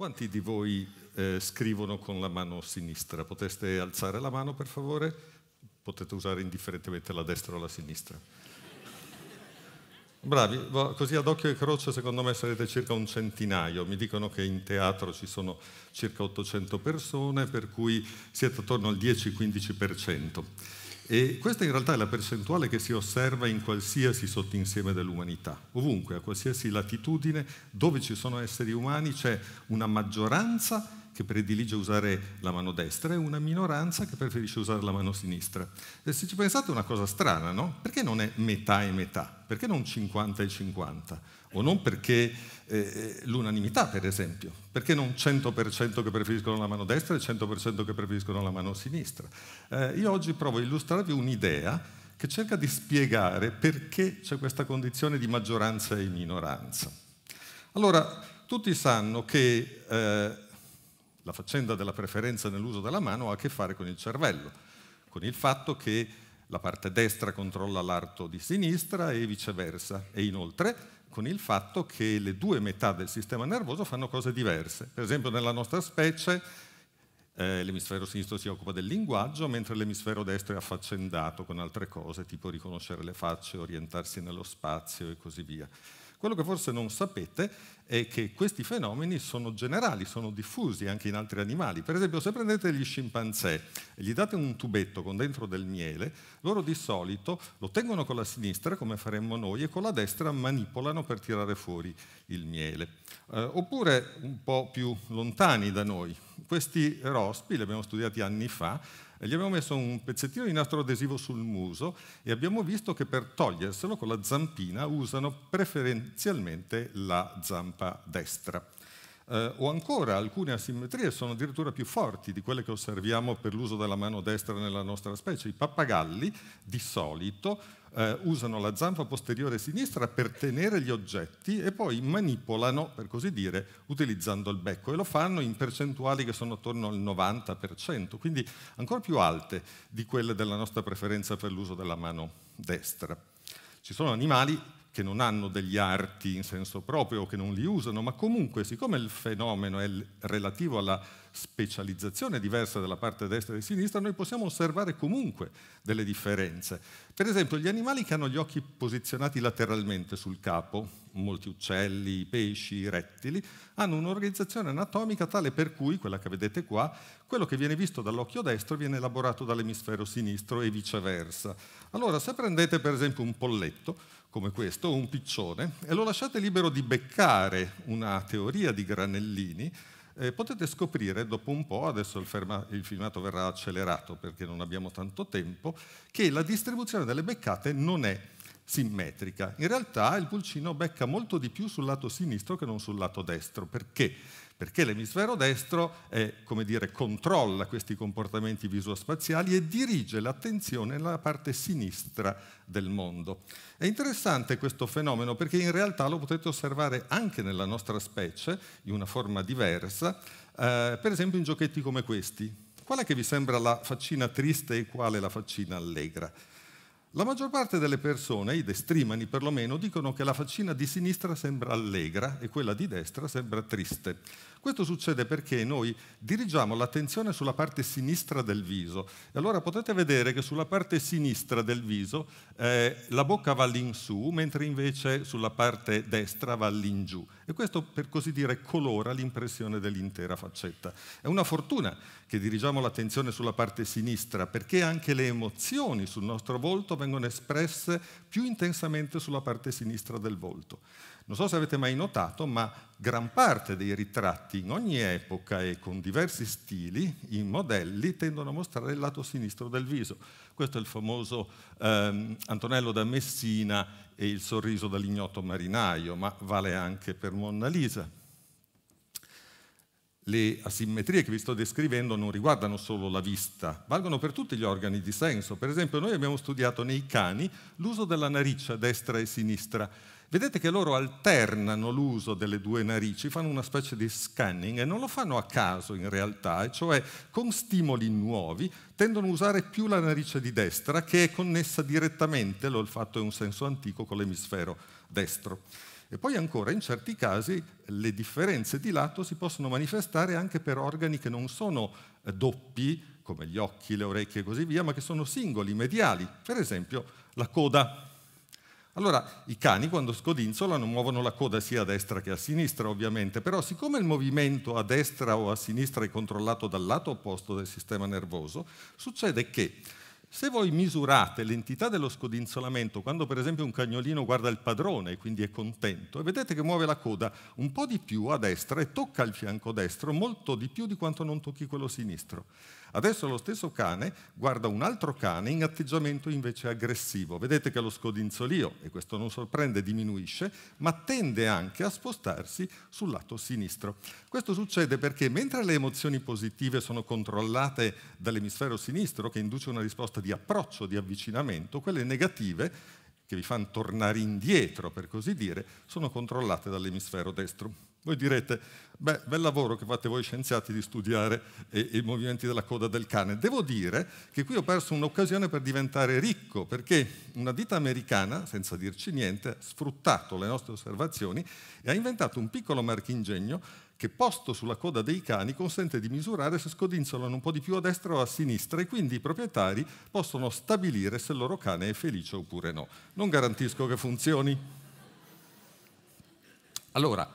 Quanti di voi eh, scrivono con la mano sinistra? Poteste alzare la mano per favore? Potete usare indifferentemente la destra o la sinistra. Bravi, così ad occhio e croce secondo me sarete circa un centinaio. Mi dicono che in teatro ci sono circa 800 persone, per cui siete attorno al 10-15%. E questa in realtà è la percentuale che si osserva in qualsiasi sottinsieme dell'umanità. Ovunque, a qualsiasi latitudine, dove ci sono esseri umani, c'è una maggioranza che predilige usare la mano destra e una minoranza che preferisce usare la mano sinistra. E se ci pensate è una cosa strana, no? Perché non è metà e metà? Perché non 50 e 50? O non perché eh, eh, l'unanimità, per esempio? Perché non 100% che preferiscono la mano destra e 100% che preferiscono la mano sinistra? Eh, io oggi provo a illustrarvi un'idea che cerca di spiegare perché c'è questa condizione di maggioranza e minoranza. Allora, tutti sanno che eh, la faccenda della preferenza nell'uso della mano ha a che fare con il cervello, con il fatto che la parte destra controlla l'arto di sinistra e viceversa, e inoltre con il fatto che le due metà del sistema nervoso fanno cose diverse. Per esempio nella nostra specie eh, l'emisfero sinistro si occupa del linguaggio, mentre l'emisfero destro è affaccendato con altre cose, tipo riconoscere le facce, orientarsi nello spazio e così via. Quello che forse non sapete è che questi fenomeni sono generali, sono diffusi anche in altri animali. Per esempio, se prendete gli scimpanzé e gli date un tubetto con dentro del miele, loro di solito lo tengono con la sinistra, come faremmo noi, e con la destra manipolano per tirare fuori il miele. Eh, oppure, un po' più lontani da noi, questi rospi, li abbiamo studiati anni fa, e gli abbiamo messo un pezzettino di nastro adesivo sul muso e abbiamo visto che per toglierselo con la zampina usano preferenzialmente la zampa destra eh, o ancora alcune asimmetrie sono addirittura più forti di quelle che osserviamo per l'uso della mano destra nella nostra specie. I pappagalli di solito eh, usano la zampa posteriore sinistra per tenere gli oggetti e poi manipolano, per così dire, utilizzando il becco e lo fanno in percentuali che sono attorno al 90%, quindi ancora più alte di quelle della nostra preferenza per l'uso della mano destra. Ci sono animali che non hanno degli arti in senso proprio o che non li usano, ma comunque siccome il fenomeno è relativo alla specializzazione diversa dalla parte destra e di sinistra, noi possiamo osservare comunque delle differenze. Per esempio, gli animali che hanno gli occhi posizionati lateralmente sul capo, molti uccelli, pesci, rettili, hanno un'organizzazione anatomica tale per cui, quella che vedete qua, quello che viene visto dall'occhio destro viene elaborato dall'emisfero sinistro e viceversa. Allora, se prendete per esempio un polletto, come questo, o un piccione, e lo lasciate libero di beccare una teoria di Granellini, eh, potete scoprire dopo un po', adesso il, ferma, il, filmato verrà accelerato perché non abbiamo tanto tempo, che la distribuzione delle beccate non è simmetrica. In realtà il pulcino becca molto di più sul lato sinistro che non sul lato destro. Perché? perché l'emisfero destro è, dire, controlla questi comportamenti visuospaziali e dirige l'attenzione nella parte sinistra del mondo. È interessante questo fenomeno perché in realtà lo potete osservare anche nella nostra specie, in una forma diversa, eh, per esempio in giochetti come questi. Qual è che vi sembra la faccina triste e quale la faccina allegra? La maggior parte delle persone, i destrimani perlomeno, dicono che la faccina di sinistra sembra allegra e quella di destra sembra triste. Questo succede perché noi dirigiamo l'attenzione sulla parte sinistra del viso e allora potete vedere che sulla parte sinistra del viso eh, la bocca va all'insù, mentre invece sulla parte destra va all'ingiù e questo per così dire colora l'impressione dell'intera faccetta. È una fortuna che dirigiamo l'attenzione sulla parte sinistra perché anche le emozioni sul nostro volto vengono espresse più intensamente sulla parte sinistra del volto. Non so se avete mai notato, ma gran parte dei ritratti in ogni epoca e con diversi stili, in modelli, tendono a mostrare il lato sinistro del viso. Questo è il famoso ehm, Antonello da Messina e il sorriso dall'ignoto marinaio, ma vale anche per Mona Lisa. Le asimmetrie che vi sto descrivendo non riguardano solo la vista, valgono per tutti gli organi di senso. Per esempio noi abbiamo studiato nei cani l'uso della nariccia destra e sinistra Vedete che loro alternano l'uso delle due narici, fanno una specie di scanning e non lo fanno a caso in realtà, cioè con stimoli nuovi tendono a usare più la narice di destra che è connessa direttamente, l'olfatto è un senso antico, con l'emisfero destro. E poi ancora, in certi casi, le differenze di lato si possono manifestare anche per organi che non sono eh, doppi, come gli occhi, le orecchie e così via, ma che sono singoli, mediali, per esempio la coda. Allora, i cani quando scodinzolano muovono la coda sia a destra che a sinistra, ovviamente, però siccome il movimento a destra o a sinistra è controllato dal lato opposto del sistema nervoso, succede che se voi misurate l'entità dello scodinzolamento quando per esempio un cagnolino guarda il padrone e quindi è contento e vedete che muove la coda un po' di più a destra e tocca il fianco destro molto di più di quanto non tocchi quello sinistro. Adesso lo stesso cane guarda un altro cane in atteggiamento invece aggressivo. Vedete che lo scodinzolio, e questo non sorprende, diminuisce, ma tende anche a spostarsi sul lato sinistro. Questo succede perché mentre le emozioni positive sono controllate dall'emisfero sinistro, che induce una risposta di approccio, di avvicinamento, quelle negative che vi fanno tornare indietro, per così dire, sono controllate dall'emisfero destro. Voi direte, beh, bel lavoro che fate voi scienziati di studiare i movimenti della coda del cane. Devo dire che qui ho perso un'occasione per diventare ricco, perché una ditta americana, senza dirci niente, ha sfruttato le nostre osservazioni e ha inventato un piccolo marchingegno che posto sulla coda dei cani consente di misurare se scodinzolano un po' di più a destra o a sinistra e quindi i proprietari possono stabilire se il loro cane è felice oppure no. Non garantisco che funzioni. Allora,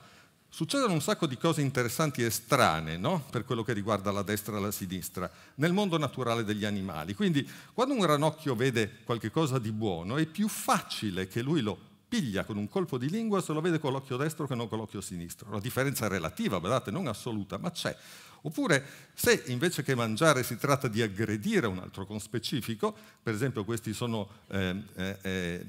Succedono un sacco di cose interessanti e strane, no? per quello che riguarda la destra e la sinistra, nel mondo naturale degli animali. Quindi quando un ranocchio vede qualcosa di buono è più facile che lui lo piglia con un colpo di lingua se lo vede con l'occhio destro che non con l'occhio sinistro. La differenza è relativa, vedete, non assoluta, ma c'è. Oppure se invece che mangiare si tratta di aggredire un altro conspecifico, per esempio questi sono... Ehm, eh, eh,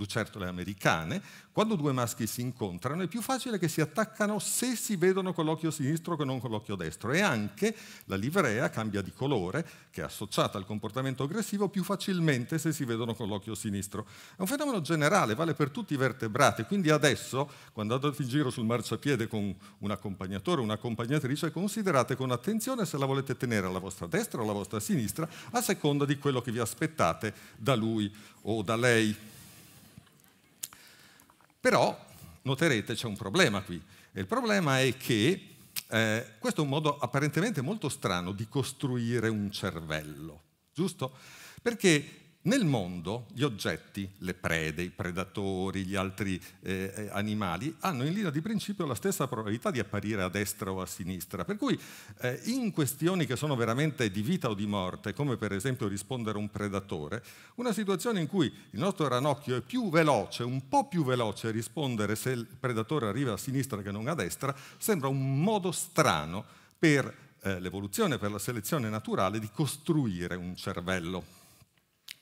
lucertole americane, quando due maschi si incontrano è più facile che si attaccano se si vedono con l'occhio sinistro che non con l'occhio destro e anche la livrea cambia di colore, che è associata al comportamento aggressivo, più facilmente se si vedono con l'occhio sinistro. È un fenomeno generale, vale per tutti i vertebrati, quindi adesso quando andate in giro sul marciapiede con un accompagnatore o un'accompagnatrice considerate con attenzione se la volete tenere alla vostra destra o alla vostra sinistra a seconda di quello che vi aspettate da lui o da lei. Però noterete c'è un problema qui. E il problema è che eh, questo è un modo apparentemente molto strano di costruire un cervello, giusto? Perché nel mondo gli oggetti, le prede, i predatori, gli altri eh, animali, hanno in linea di principio la stessa probabilità di apparire a destra o a sinistra. Per cui eh, in questioni che sono veramente di vita o di morte, come per esempio rispondere a un predatore, una situazione in cui il nostro ranocchio è più veloce, un po' più veloce a rispondere se il predatore arriva a sinistra che non a destra, sembra un modo strano per eh, l'evoluzione, per la selezione naturale, di costruire un cervello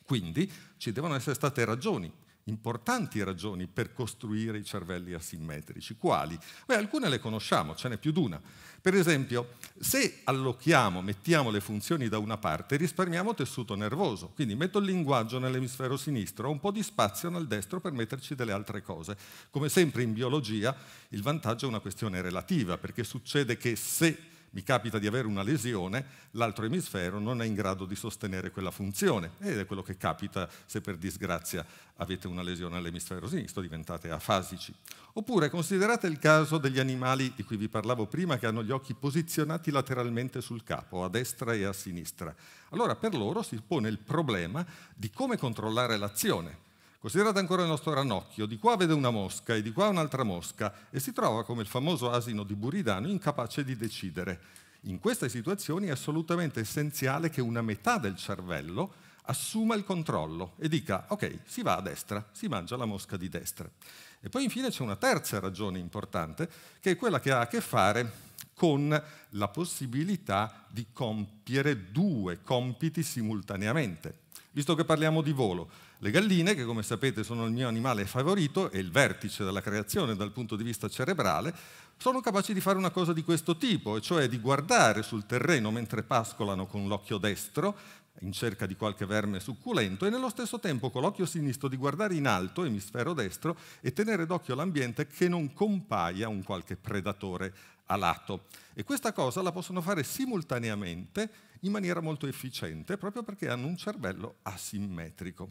quindi ci devono essere state ragioni, importanti ragioni per costruire i cervelli asimmetrici. Quali? Beh, alcune le conosciamo, ce n'è più di una. Per esempio, se allochiamo, mettiamo le funzioni da una parte, risparmiamo tessuto nervoso. Quindi metto il linguaggio nell'emisfero sinistro, ho un po' di spazio nel destro per metterci delle altre cose. Come sempre in biologia, il vantaggio è una questione relativa, perché succede che se mi capita di avere una lesione, l'altro emisfero non è in grado di sostenere quella funzione. Ed è quello che capita se per disgrazia avete una lesione all'emisfero sinistro, diventate afasici. Oppure considerate il caso degli animali di cui vi parlavo prima, che hanno gli occhi posizionati lateralmente sul capo, a destra e a sinistra. Allora per loro si pone il problema di come controllare l'azione Considerate ancora il nostro ranocchio, di qua vede una mosca e di qua un'altra mosca e si trova come il famoso asino di Buridano incapace di decidere. In queste situazioni è assolutamente essenziale che una metà del cervello assuma il controllo e dica ok, si va a destra, si mangia la mosca di destra. E poi infine c'è una terza ragione importante, che è quella che ha a che fare con la possibilità di compiere due compiti simultaneamente. Visto che parliamo di volo, le galline, che come sapete sono il mio animale favorito e il vertice della creazione dal punto di vista cerebrale, sono capaci di fare una cosa di questo tipo, cioè di guardare sul terreno mentre pascolano con l'occhio destro in cerca di qualche verme succulento e nello stesso tempo con l'occhio sinistro di guardare in alto, emisfero destro, e tenere d'occhio l'ambiente che non compaia un qualche predatore alato. E questa cosa la possono fare simultaneamente in maniera molto efficiente, proprio perché hanno un cervello asimmetrico.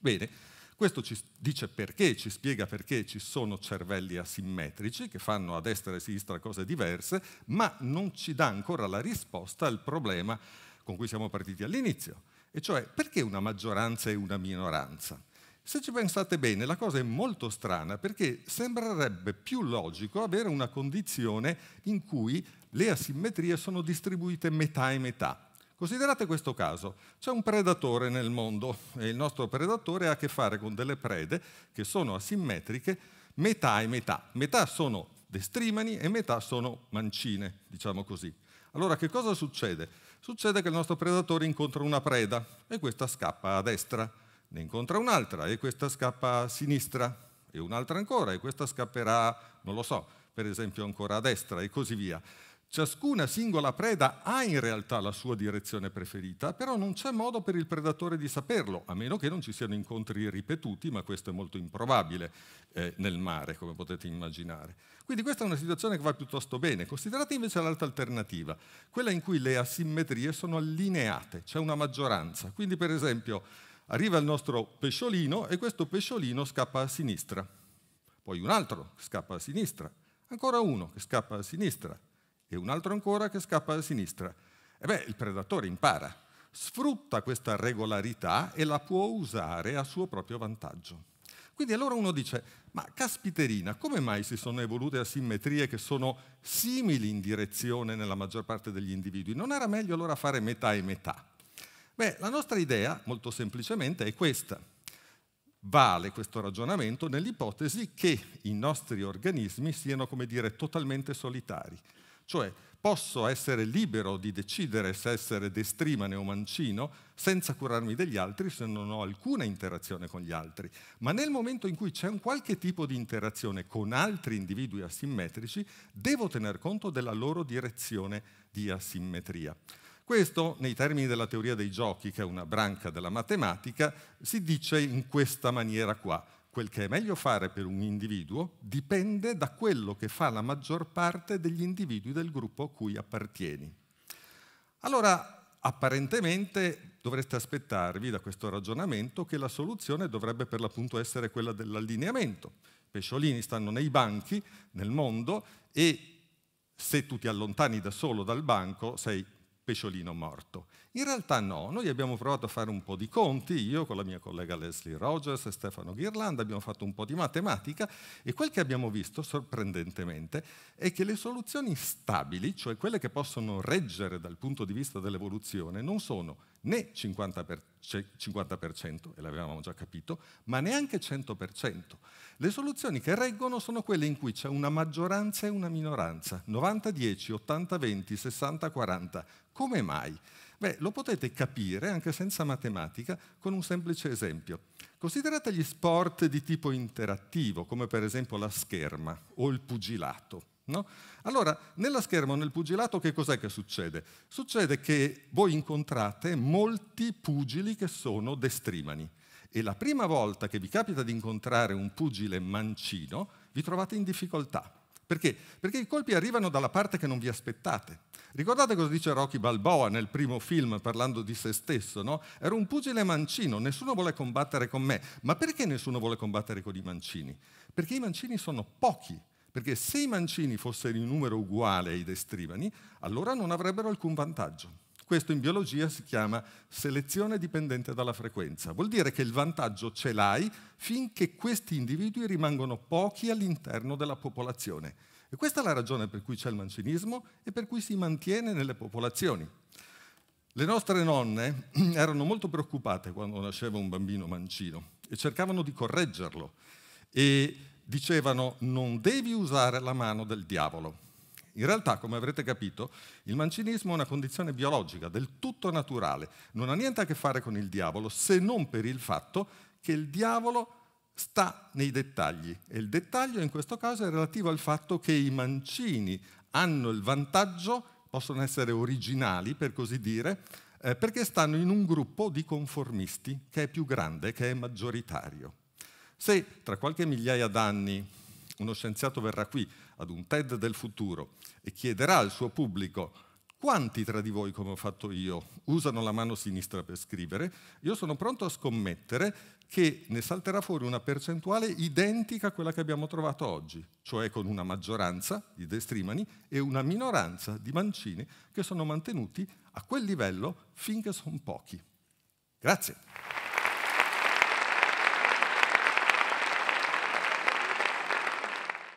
Bene, questo ci dice perché, ci spiega perché ci sono cervelli asimmetrici che fanno a destra e a sinistra cose diverse, ma non ci dà ancora la risposta al problema con cui siamo partiti all'inizio, e cioè perché una maggioranza e una minoranza? Se ci pensate bene, la cosa è molto strana perché sembrerebbe più logico avere una condizione in cui le asimmetrie sono distribuite metà e metà. Considerate questo caso, c'è un predatore nel mondo e il nostro predatore ha a che fare con delle prede che sono asimmetriche metà e metà. Metà sono destrimani e metà sono mancine, diciamo così. Allora che cosa succede? Succede che il nostro predatore incontra una preda e questa scappa a destra, ne incontra un'altra e questa scappa a sinistra e un'altra ancora e questa scapperà, non lo so, per esempio ancora a destra e così via. Ciascuna singola preda ha in realtà la sua direzione preferita, però non c'è modo per il predatore di saperlo, a meno che non ci siano incontri ripetuti, ma questo è molto improbabile eh, nel mare, come potete immaginare. Quindi questa è una situazione che va piuttosto bene. Considerate invece l'altra alternativa, quella in cui le asimmetrie sono allineate, c'è una maggioranza. Quindi per esempio arriva il nostro pesciolino e questo pesciolino scappa a sinistra, poi un altro che scappa a sinistra, ancora uno che scappa a sinistra e un altro ancora che scappa a sinistra. E beh, il predatore impara, sfrutta questa regolarità e la può usare a suo proprio vantaggio. Quindi allora uno dice, ma caspiterina, come mai si sono evolute asimmetrie che sono simili in direzione nella maggior parte degli individui? Non era meglio allora fare metà e metà? Beh, la nostra idea, molto semplicemente, è questa. Vale questo ragionamento nell'ipotesi che i nostri organismi siano, come dire, totalmente solitari, cioè, posso essere libero di decidere se essere destrimane o mancino senza curarmi degli altri se non ho alcuna interazione con gli altri. Ma nel momento in cui c'è un qualche tipo di interazione con altri individui asimmetrici, devo tener conto della loro direzione di asimmetria. Questo, nei termini della teoria dei giochi, che è una branca della matematica, si dice in questa maniera qua quel che è meglio fare per un individuo dipende da quello che fa la maggior parte degli individui del gruppo a cui appartieni. Allora, apparentemente dovreste aspettarvi da questo ragionamento che la soluzione dovrebbe per l'appunto essere quella dell'allineamento. I pesciolini stanno nei banchi nel mondo e se tu ti allontani da solo dal banco sei pesciolino morto. In realtà no, noi abbiamo provato a fare un po' di conti, io con la mia collega Leslie Rogers e Stefano Ghirlanda abbiamo fatto un po' di matematica e quel che abbiamo visto sorprendentemente è che le soluzioni stabili, cioè quelle che possono reggere dal punto di vista dell'evoluzione, non sono né 50%, per, 50% e l'avevamo già capito, ma neanche 100%. Le soluzioni che reggono sono quelle in cui c'è una maggioranza e una minoranza, 90-10, 80-20, 60-40. Come mai? Beh, lo potete capire anche senza matematica con un semplice esempio. Considerate gli sport di tipo interattivo, come per esempio la scherma o il pugilato. No? Allora, nella scherma, nel pugilato, che cos'è che succede? Succede che voi incontrate molti pugili che sono destrimani e la prima volta che vi capita di incontrare un pugile mancino, vi trovate in difficoltà. Perché? Perché i colpi arrivano dalla parte che non vi aspettate. Ricordate cosa dice Rocky Balboa nel primo film parlando di se stesso, no? Ero un pugile mancino, nessuno vuole combattere con me. Ma perché nessuno vuole combattere con i mancini? Perché i mancini sono pochi perché se i mancini fossero in numero uguale ai destrivani, allora non avrebbero alcun vantaggio. Questo in biologia si chiama selezione dipendente dalla frequenza. Vuol dire che il vantaggio ce l'hai finché questi individui rimangono pochi all'interno della popolazione. E questa è la ragione per cui c'è il mancinismo e per cui si mantiene nelle popolazioni. Le nostre nonne erano molto preoccupate quando nasceva un bambino mancino e cercavano di correggerlo. E dicevano non devi usare la mano del diavolo. In realtà, come avrete capito, il mancinismo è una condizione biologica, del tutto naturale, non ha niente a che fare con il diavolo, se non per il fatto che il diavolo sta nei dettagli. E il dettaglio in questo caso è relativo al fatto che i mancini hanno il vantaggio, possono essere originali per così dire, eh, perché stanno in un gruppo di conformisti che è più grande, che è maggioritario. Se tra qualche migliaia d'anni uno scienziato verrà qui ad un TED del futuro e chiederà al suo pubblico quanti tra di voi, come ho fatto io, usano la mano sinistra per scrivere, io sono pronto a scommettere che ne salterà fuori una percentuale identica a quella che abbiamo trovato oggi, cioè con una maggioranza di destrimani e una minoranza di mancini che sono mantenuti a quel livello finché sono pochi. Grazie.